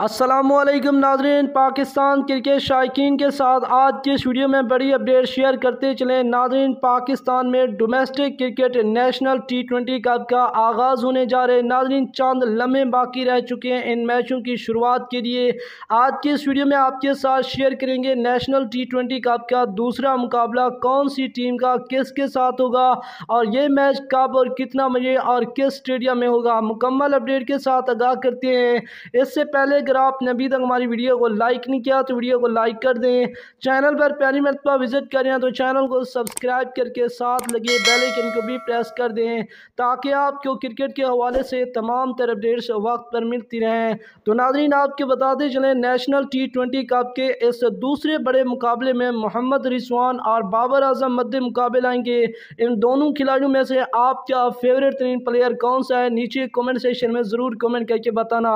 असलम नाजरीन पाकिस्तान क्रिकेट शायकीन के साथ आज के इस वीडियो में बड़ी अपडेट शेयर करते चलें नाजरीन पाकिस्तान में domestic cricket national T twenty cup का आगाज़ होने जा रहे नाजरीन चंद लम्हे बाकी रह चुके हैं इन मैचों की शुरुआत के लिए आज की इस वीडियो में आपके साथ शेयर करेंगे नेशनल टी ट्वेंटी कप का दूसरा मुकाबला कौन सी टीम का किस के साथ होगा और ये मैच कब और कितना बजे और किस स्टेडियम में होगा मुकम्मल अपडेट के साथ आगाह करते हैं इससे पहले अगर आपने अभी तक हमारी वीडियो को लाइक नहीं किया तो वीडियो को लाइक कर दें चैनल पर पहली मरतबा विज़िट करें तो चैनल को सब्सक्राइब करके साथ लगे बेलाइकन को भी प्रेस कर दें ताकि आपको क्रिकेट के हवाले से तमाम तर अपडेट्स वक्त पर मिलती रहें तो नाजरीन आपके बताते चलें नेशनल टी ट्वेंटी कप के इस दूसरे बड़े मुकाबले में मोहम्मद रिजवान और बाबर आजम मद्द मुकाबले आएंगे इन दोनों खिलाड़ियों में से आपका फेवरेट तरीन प्लेयर कौन सा है नीचे कमेंट सेक्शन में ज़रूर कमेंट करके बताना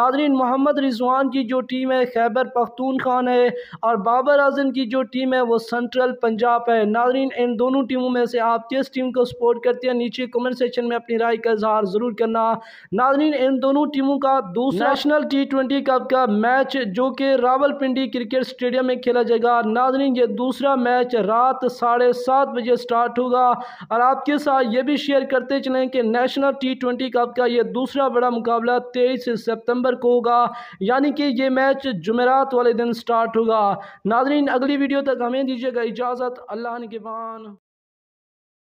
नाजरीन मोहम्मद मोहम्मद रिजवान की जो टीम है खैबर खान है और बाबर आजम की जो टीम है वो सेंट्रल पंजाब है नाजरीन इन दोनों टीमों में से आप किस टीम को सपोर्ट करते हैं नीचे कमेंट सेक्शन में अपनी राय का इजहार ज़रूर करना नाजरीन इन दोनों टीमों का दूसरा नेशनल टी ट्वेंटी कप का मैच जो कि रावलपिंडी क्रिकेट स्टेडियम में खेला जाएगा नाजरीन ये दूसरा मैच रात साढ़े सात बजे स्टार्ट होगा और आपके साथ ये भी शेयर करते चलें कि नेशनल टी ट्वेंटी कप का ये दूसरा बड़ा मुकाबला तेईस सितंबर को होगा यानी कि ये मैच जुमेरात वाले दिन स्टार्ट होगा नाजरीन अगली वीडियो तक हमें दीजिएगा इजाज़त अल्लाह के बान